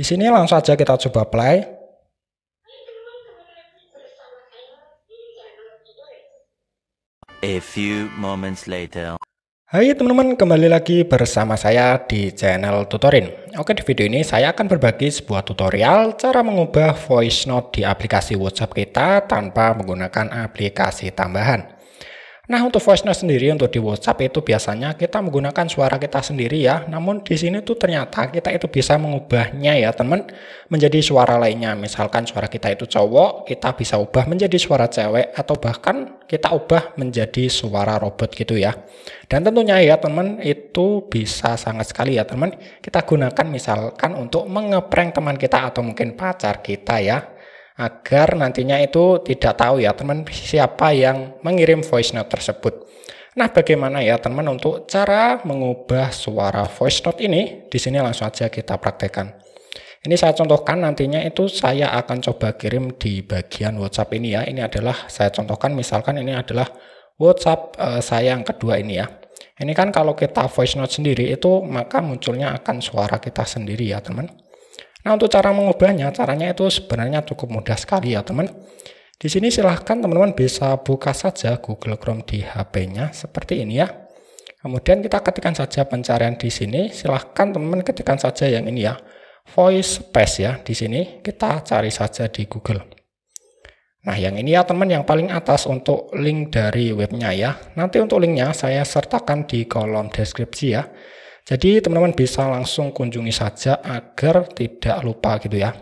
Di sini langsung saja kita coba play. A few moments later. Hai teman-teman, kembali lagi bersama saya di channel Tutorin. Oke, di video ini saya akan berbagi sebuah tutorial cara mengubah voice note di aplikasi WhatsApp kita tanpa menggunakan aplikasi tambahan. Nah untuk voice note sendiri untuk di WhatsApp itu biasanya kita menggunakan suara kita sendiri ya. Namun di sini tuh ternyata kita itu bisa mengubahnya ya teman menjadi suara lainnya. Misalkan suara kita itu cowok, kita bisa ubah menjadi suara cewek atau bahkan kita ubah menjadi suara robot gitu ya. Dan tentunya ya teman itu bisa sangat sekali ya teman kita gunakan misalkan untuk mengeprank teman kita atau mungkin pacar kita ya agar nantinya itu tidak tahu ya teman siapa yang mengirim voice note tersebut. Nah, bagaimana ya teman untuk cara mengubah suara voice note ini? Di sini langsung aja kita praktekkan. Ini saya contohkan nantinya itu saya akan coba kirim di bagian WhatsApp ini ya. Ini adalah saya contohkan misalkan ini adalah WhatsApp uh, saya yang kedua ini ya. Ini kan kalau kita voice note sendiri itu maka munculnya akan suara kita sendiri ya teman. Nah untuk cara mengubahnya, caranya itu sebenarnya cukup mudah sekali ya teman. Di sini silahkan teman-teman bisa buka saja Google Chrome di HP-nya seperti ini ya. Kemudian kita ketikkan saja pencarian di sini. Silahkan teman-teman ketikkan saja yang ini ya. Voice Space ya di sini. Kita cari saja di Google. Nah yang ini ya teman yang paling atas untuk link dari webnya ya. Nanti untuk linknya saya sertakan di kolom deskripsi ya. Jadi teman-teman bisa langsung kunjungi saja agar tidak lupa gitu ya.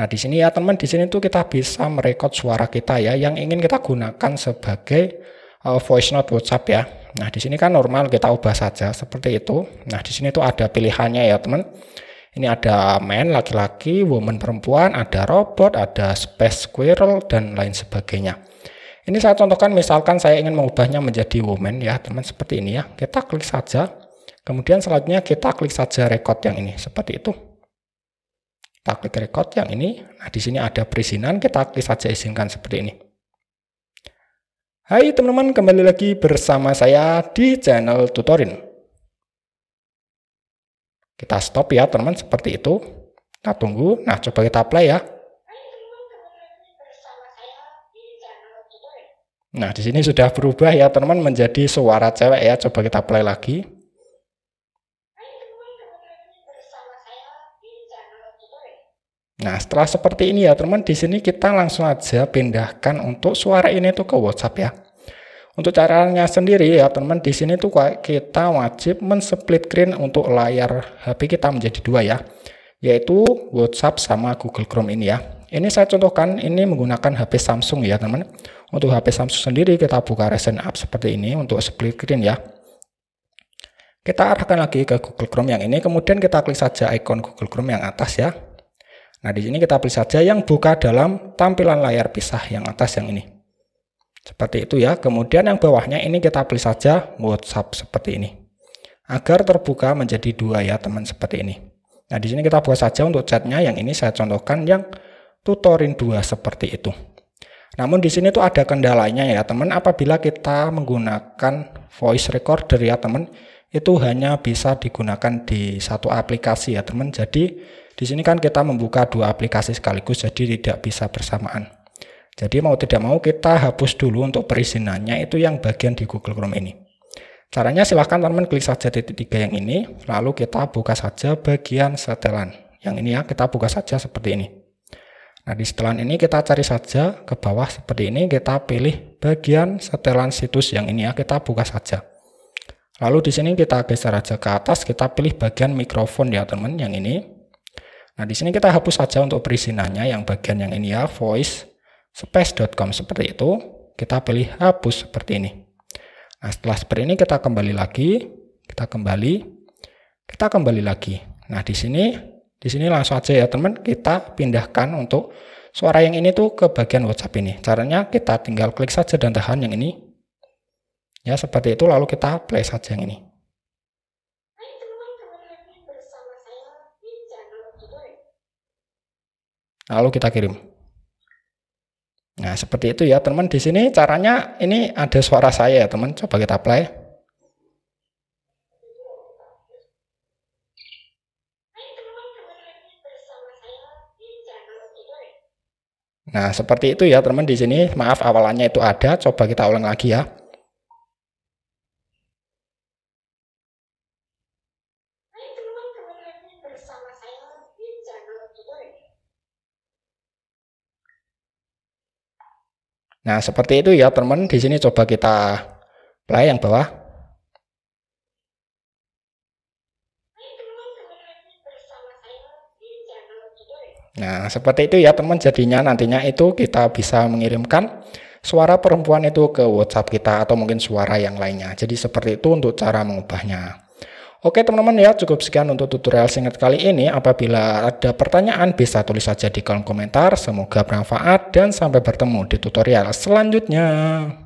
Nah di sini ya teman, di sini tuh kita bisa merekod suara kita ya yang ingin kita gunakan sebagai uh, voice note WhatsApp ya. Nah di sini kan normal kita ubah saja seperti itu. Nah di sini tuh ada pilihannya ya teman. Ini ada man laki-laki, woman perempuan, ada robot, ada space squirrel dan lain sebagainya. Ini saya contohkan misalkan saya ingin mengubahnya menjadi woman ya teman seperti ini ya. Kita klik saja. Kemudian selanjutnya kita klik saja record yang ini, seperti itu. Kita klik record yang ini. Nah, di sini ada perizinan, kita klik saja izinkan seperti ini. Hai teman-teman, kembali lagi bersama saya di channel Tutorin. Kita stop ya teman-teman, seperti itu. Kita tunggu. Nah, coba kita play ya. Nah, di sini sudah berubah ya teman-teman menjadi suara cewek ya. Coba kita play lagi. Nah, setelah seperti ini ya teman, di sini kita langsung aja pindahkan untuk suara ini tuh ke WhatsApp ya. Untuk caranya sendiri ya teman, di sini tuh kita wajib men-split screen untuk layar HP kita menjadi dua ya, yaitu WhatsApp sama Google Chrome ini ya. Ini saya contohkan, ini menggunakan HP Samsung ya teman. Untuk HP Samsung sendiri kita buka recent App seperti ini untuk split screen ya. Kita arahkan lagi ke Google Chrome yang ini, kemudian kita klik saja ikon Google Chrome yang atas ya. Nah, di sini kita pilih saja yang buka dalam tampilan layar pisah yang atas yang ini. Seperti itu ya. Kemudian yang bawahnya ini kita pilih saja WhatsApp seperti ini. Agar terbuka menjadi dua ya teman seperti ini. Nah, di sini kita buat saja untuk chatnya yang ini saya contohkan yang tutorin dua seperti itu. Namun di sini tuh ada kendalanya ya teman apabila kita menggunakan voice recorder ya teman itu hanya bisa digunakan di satu aplikasi ya teman. Jadi di sini kan kita membuka dua aplikasi sekaligus jadi tidak bisa bersamaan. Jadi mau tidak mau kita hapus dulu untuk perizinannya itu yang bagian di Google Chrome ini. Caranya silahkan teman-teman klik saja titik tiga yang ini, lalu kita buka saja bagian setelan. Yang ini ya, kita buka saja seperti ini. Nah di setelan ini kita cari saja ke bawah seperti ini, kita pilih bagian setelan situs yang ini ya, kita buka saja. Lalu di sini kita geser aja ke atas, kita pilih bagian mikrofon ya teman-teman yang ini. Nah, di sini kita hapus saja untuk perizinannya yang bagian yang ini ya, voice space.com seperti itu. Kita pilih hapus seperti ini. Nah, setelah seperti ini kita kembali lagi, kita kembali, kita kembali lagi. Nah, di sini di sini langsung aja ya, teman, kita pindahkan untuk suara yang ini tuh ke bagian WhatsApp ini. Caranya kita tinggal klik saja dan tahan yang ini. Ya, seperti itu lalu kita play saja yang ini. lalu kita kirim. Nah, seperti itu ya, teman. Di sini caranya ini ada suara saya ya, teman. Coba kita play. Nah, seperti itu ya, teman. Di sini, maaf awalannya itu ada. Coba kita ulang lagi ya. Nah, seperti itu ya teman-teman. Di sini coba kita play yang bawah. Nah, seperti itu ya teman-teman. Jadinya nantinya itu kita bisa mengirimkan suara perempuan itu ke WhatsApp kita atau mungkin suara yang lainnya. Jadi seperti itu untuk cara mengubahnya. Oke teman-teman ya cukup sekian untuk tutorial singkat kali ini. Apabila ada pertanyaan bisa tulis saja di kolom komentar. Semoga bermanfaat dan sampai bertemu di tutorial selanjutnya.